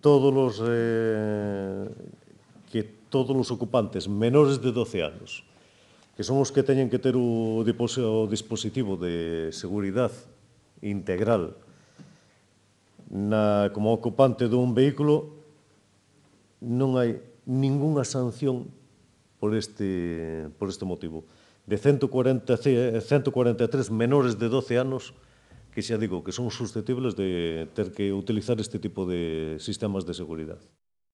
todos os eh, que todos os ocupantes menores de 12 anos que son os que teñen que ter o, dispositivo de seguridade integral na, como ocupante dun vehículo non hai ningunha sanción por este, por este motivo. De 140, 143 menores de 12 anos, que xa digo que son susceptibles de ter que utilizar este tipo de sistemas de seguridade.